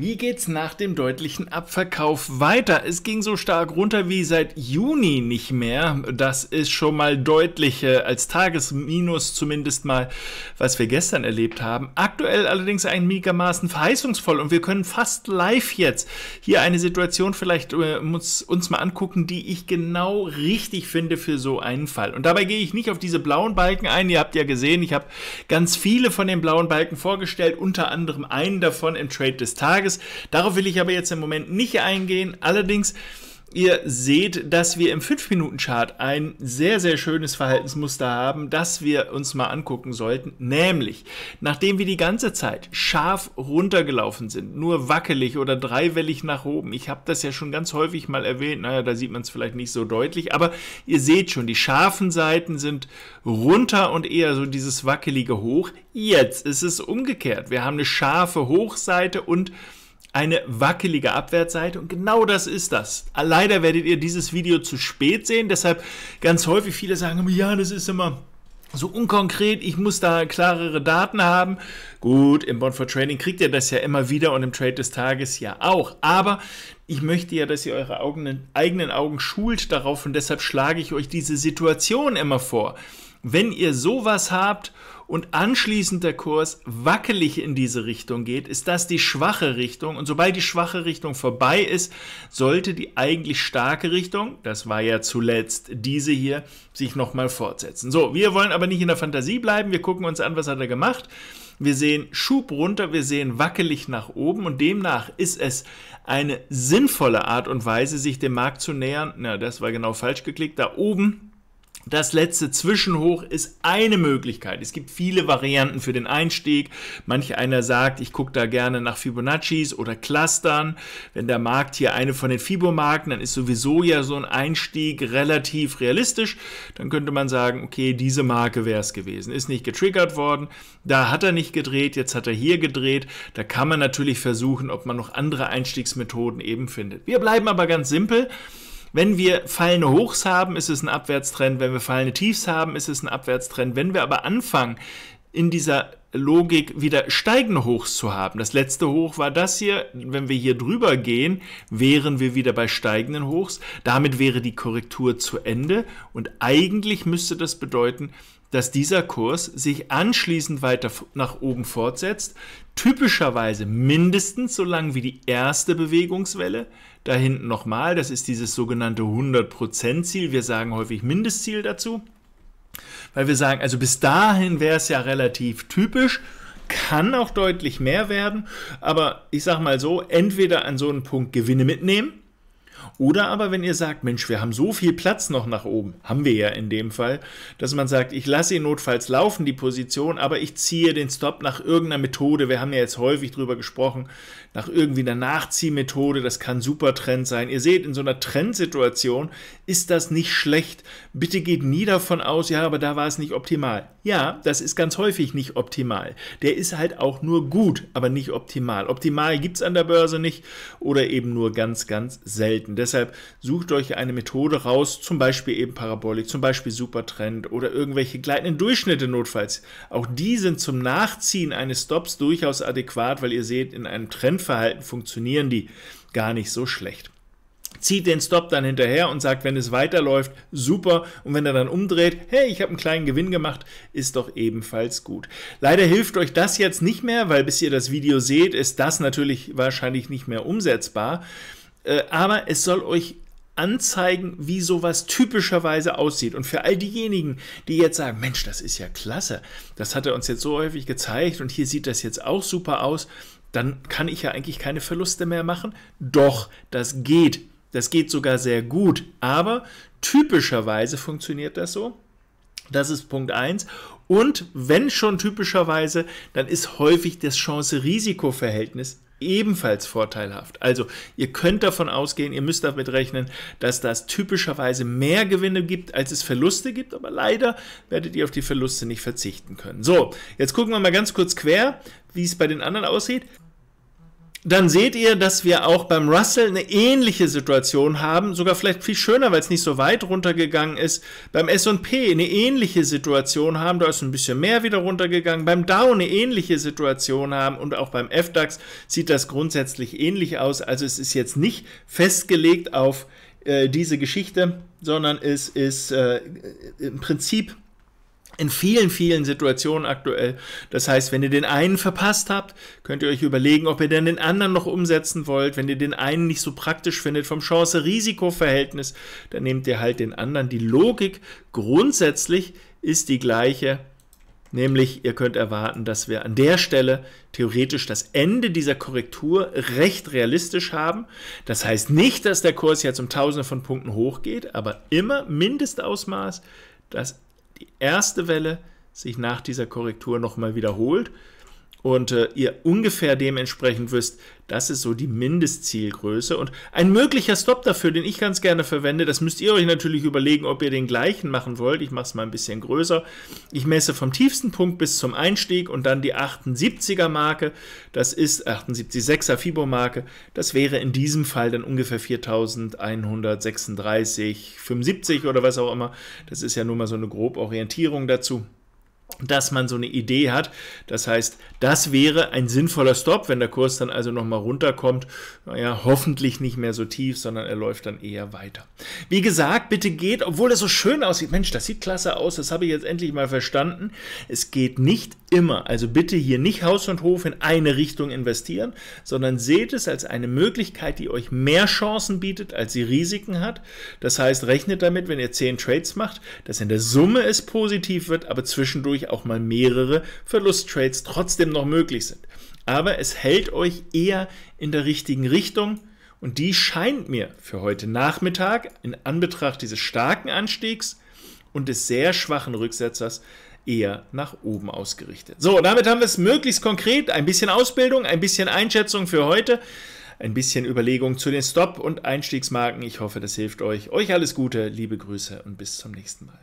Wie geht's nach dem deutlichen Abverkauf weiter? Es ging so stark runter wie seit Juni nicht mehr. Das ist schon mal deutlich äh, als Tagesminus zumindest mal, was wir gestern erlebt haben. Aktuell allerdings ein einigermaßen verheißungsvoll und wir können fast live jetzt hier eine Situation vielleicht äh, uns mal angucken, die ich genau richtig finde für so einen Fall. Und dabei gehe ich nicht auf diese blauen Balken ein. Ihr habt ja gesehen, ich habe ganz viele von den blauen Balken vorgestellt, unter anderem einen davon im Trade des Tages. Tages. Darauf will ich aber jetzt im Moment nicht eingehen. Allerdings Ihr seht, dass wir im 5-Minuten-Chart ein sehr, sehr schönes Verhaltensmuster haben, das wir uns mal angucken sollten. Nämlich, nachdem wir die ganze Zeit scharf runtergelaufen sind, nur wackelig oder dreiwellig nach oben, ich habe das ja schon ganz häufig mal erwähnt, naja, da sieht man es vielleicht nicht so deutlich, aber ihr seht schon, die scharfen Seiten sind runter und eher so dieses wackelige Hoch. Jetzt ist es umgekehrt. Wir haben eine scharfe Hochseite und eine wackelige Abwärtsseite und genau das ist das. Leider werdet ihr dieses Video zu spät sehen, deshalb ganz häufig viele sagen, ja, das ist immer so unkonkret, ich muss da klarere Daten haben. Gut, im Bond for Trading kriegt ihr das ja immer wieder und im Trade des Tages ja auch. Aber ich möchte ja, dass ihr eure Augen, eigenen Augen schult darauf und deshalb schlage ich euch diese Situation immer vor. Wenn ihr sowas habt und anschließend der Kurs wackelig in diese Richtung geht, ist das die schwache Richtung. Und sobald die schwache Richtung vorbei ist, sollte die eigentlich starke Richtung, das war ja zuletzt diese hier, sich nochmal fortsetzen. So, wir wollen aber nicht in der Fantasie bleiben. Wir gucken uns an, was hat er gemacht. Wir sehen Schub runter, wir sehen wackelig nach oben und demnach ist es eine sinnvolle Art und Weise, sich dem Markt zu nähern. Na, das war genau falsch geklickt. Da oben das letzte Zwischenhoch ist eine Möglichkeit. Es gibt viele Varianten für den Einstieg. Manch einer sagt, ich gucke da gerne nach Fibonaccis oder Clustern. Wenn der Markt hier eine von den Fibo-Marken, dann ist sowieso ja so ein Einstieg relativ realistisch. Dann könnte man sagen, okay, diese Marke wäre es gewesen. Ist nicht getriggert worden. Da hat er nicht gedreht, jetzt hat er hier gedreht. Da kann man natürlich versuchen, ob man noch andere Einstiegsmethoden eben findet. Wir bleiben aber ganz simpel. Wenn wir fallende Hochs haben, ist es ein Abwärtstrend. Wenn wir fallende Tiefs haben, ist es ein Abwärtstrend. Wenn wir aber anfangen, in dieser Logik wieder steigende Hochs zu haben. Das letzte Hoch war das hier. Wenn wir hier drüber gehen, wären wir wieder bei steigenden Hochs. Damit wäre die Korrektur zu Ende und eigentlich müsste das bedeuten, dass dieser Kurs sich anschließend weiter nach oben fortsetzt, typischerweise mindestens so lang wie die erste Bewegungswelle. Da hinten nochmal, das ist dieses sogenannte 100%-Ziel. Wir sagen häufig Mindestziel dazu, weil wir sagen, also bis dahin wäre es ja relativ typisch, kann auch deutlich mehr werden, aber ich sage mal so, entweder an so einem Punkt Gewinne mitnehmen, oder aber, wenn ihr sagt, Mensch, wir haben so viel Platz noch nach oben, haben wir ja in dem Fall, dass man sagt, ich lasse ihn notfalls laufen, die Position, aber ich ziehe den Stop nach irgendeiner Methode. Wir haben ja jetzt häufig drüber gesprochen, nach irgendwie einer Nachziehmethode. Das kann super Trend sein. Ihr seht, in so einer Trendsituation ist das nicht schlecht. Bitte geht nie davon aus, ja, aber da war es nicht optimal. Ja, das ist ganz häufig nicht optimal. Der ist halt auch nur gut, aber nicht optimal. Optimal gibt es an der Börse nicht oder eben nur ganz, ganz selten. Deshalb sucht euch eine Methode raus, zum Beispiel eben Parabolik, zum Beispiel Supertrend oder irgendwelche gleitenden Durchschnitte notfalls. Auch die sind zum Nachziehen eines Stops durchaus adäquat, weil ihr seht, in einem Trendverhalten funktionieren die gar nicht so schlecht zieht den Stop dann hinterher und sagt, wenn es weiterläuft, super. Und wenn er dann umdreht, hey, ich habe einen kleinen Gewinn gemacht, ist doch ebenfalls gut. Leider hilft euch das jetzt nicht mehr, weil bis ihr das Video seht, ist das natürlich wahrscheinlich nicht mehr umsetzbar. Äh, aber es soll euch anzeigen, wie sowas typischerweise aussieht. Und für all diejenigen, die jetzt sagen, Mensch, das ist ja klasse, das hat er uns jetzt so häufig gezeigt und hier sieht das jetzt auch super aus, dann kann ich ja eigentlich keine Verluste mehr machen. Doch, das geht. Das geht sogar sehr gut, aber typischerweise funktioniert das so. Das ist Punkt 1. Und wenn schon typischerweise, dann ist häufig das Chance-Risiko-Verhältnis ebenfalls vorteilhaft. Also ihr könnt davon ausgehen, ihr müsst damit rechnen, dass das typischerweise mehr Gewinne gibt, als es Verluste gibt, aber leider werdet ihr auf die Verluste nicht verzichten können. So, jetzt gucken wir mal ganz kurz quer, wie es bei den anderen aussieht dann seht ihr, dass wir auch beim Russell eine ähnliche Situation haben, sogar vielleicht viel schöner, weil es nicht so weit runtergegangen ist. Beim S&P eine ähnliche Situation haben, da ist ein bisschen mehr wieder runtergegangen. Beim Dow eine ähnliche Situation haben und auch beim FDAX sieht das grundsätzlich ähnlich aus. Also es ist jetzt nicht festgelegt auf äh, diese Geschichte, sondern es ist äh, im Prinzip in vielen, vielen Situationen aktuell. Das heißt, wenn ihr den einen verpasst habt, könnt ihr euch überlegen, ob ihr dann den anderen noch umsetzen wollt. Wenn ihr den einen nicht so praktisch findet vom Chance-Risiko-Verhältnis, dann nehmt ihr halt den anderen. Die Logik grundsätzlich ist die gleiche. Nämlich, ihr könnt erwarten, dass wir an der Stelle theoretisch das Ende dieser Korrektur recht realistisch haben. Das heißt nicht, dass der Kurs jetzt um Tausende von Punkten hochgeht, aber immer Mindestausmaß, das die erste Welle sich nach dieser Korrektur nochmal wiederholt und äh, ihr ungefähr dementsprechend wisst, das ist so die Mindestzielgröße. Und ein möglicher Stop dafür, den ich ganz gerne verwende, das müsst ihr euch natürlich überlegen, ob ihr den gleichen machen wollt. Ich mache es mal ein bisschen größer. Ich messe vom tiefsten Punkt bis zum Einstieg und dann die 78er Marke. Das ist 78,6er Fibo Marke. Das wäre in diesem Fall dann ungefähr 4136,75 oder was auch immer. Das ist ja nur mal so eine grobe Orientierung dazu dass man so eine Idee hat. Das heißt, das wäre ein sinnvoller Stop, wenn der Kurs dann also nochmal runterkommt. Naja, hoffentlich nicht mehr so tief, sondern er läuft dann eher weiter. Wie gesagt, bitte geht, obwohl es so schön aussieht. Mensch, das sieht klasse aus, das habe ich jetzt endlich mal verstanden. Es geht nicht immer. Also bitte hier nicht Haus und Hof in eine Richtung investieren, sondern seht es als eine Möglichkeit, die euch mehr Chancen bietet, als sie Risiken hat. Das heißt, rechnet damit, wenn ihr 10 Trades macht, dass in der Summe es positiv wird, aber zwischendurch auch mal mehrere Verlusttrades trotzdem noch möglich sind. Aber es hält euch eher in der richtigen Richtung und die scheint mir für heute Nachmittag in Anbetracht dieses starken Anstiegs und des sehr schwachen Rücksetzers eher nach oben ausgerichtet. So, damit haben wir es möglichst konkret. Ein bisschen Ausbildung, ein bisschen Einschätzung für heute, ein bisschen Überlegung zu den Stop- und Einstiegsmarken. Ich hoffe, das hilft euch. Euch alles Gute, liebe Grüße und bis zum nächsten Mal.